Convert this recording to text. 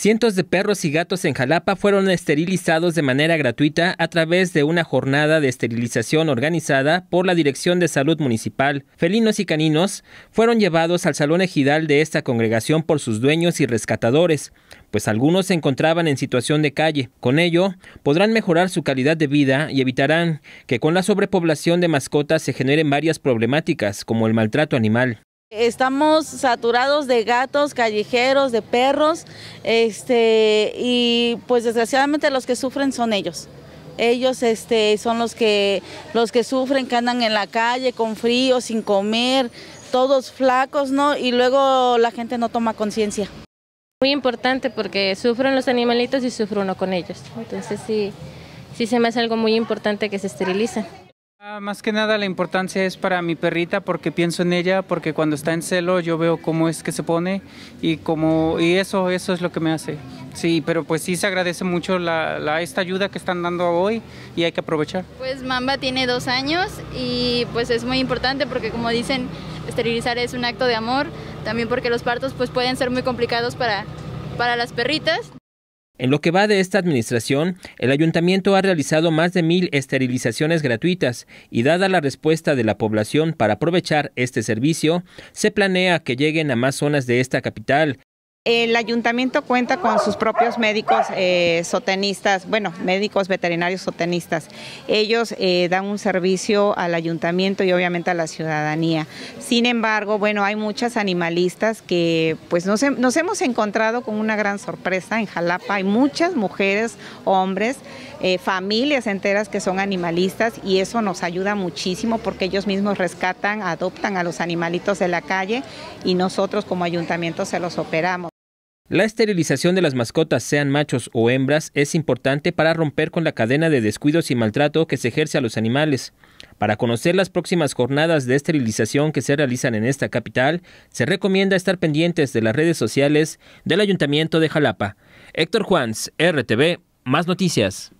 Cientos de perros y gatos en Jalapa fueron esterilizados de manera gratuita a través de una jornada de esterilización organizada por la Dirección de Salud Municipal. Felinos y caninos fueron llevados al salón ejidal de esta congregación por sus dueños y rescatadores, pues algunos se encontraban en situación de calle. Con ello, podrán mejorar su calidad de vida y evitarán que con la sobrepoblación de mascotas se generen varias problemáticas, como el maltrato animal. Estamos saturados de gatos callejeros, de perros, este, y pues desgraciadamente los que sufren son ellos. Ellos este, son los que, los que sufren, que andan en la calle con frío, sin comer, todos flacos, ¿no? Y luego la gente no toma conciencia. Muy importante porque sufren los animalitos y sufre uno con ellos. Entonces sí, sí se me hace algo muy importante que se esteriliza. Ah, más que nada la importancia es para mi perrita porque pienso en ella, porque cuando está en celo yo veo cómo es que se pone y como y eso eso es lo que me hace. Sí, pero pues sí se agradece mucho la, esta ayuda que están dando hoy y hay que aprovechar. Pues Mamba tiene dos años y pues es muy importante porque como dicen, esterilizar es un acto de amor, también porque los partos pues pueden ser muy complicados para, para las perritas. En lo que va de esta administración, el ayuntamiento ha realizado más de mil esterilizaciones gratuitas y dada la respuesta de la población para aprovechar este servicio, se planea que lleguen a más zonas de esta capital el ayuntamiento cuenta con sus propios médicos eh, sotenistas, bueno, médicos veterinarios sotenistas. Ellos eh, dan un servicio al ayuntamiento y obviamente a la ciudadanía. Sin embargo, bueno, hay muchas animalistas que pues nos, hemos encontrado con una gran sorpresa en Jalapa. Hay muchas mujeres, hombres, eh, familias enteras que son animalistas y eso nos ayuda muchísimo porque ellos mismos rescatan, adoptan a los animalitos de la calle y nosotros como ayuntamiento se los operamos. La esterilización de las mascotas, sean machos o hembras, es importante para romper con la cadena de descuidos y maltrato que se ejerce a los animales. Para conocer las próximas jornadas de esterilización que se realizan en esta capital, se recomienda estar pendientes de las redes sociales del Ayuntamiento de Jalapa. Héctor Juans, RTV, más noticias.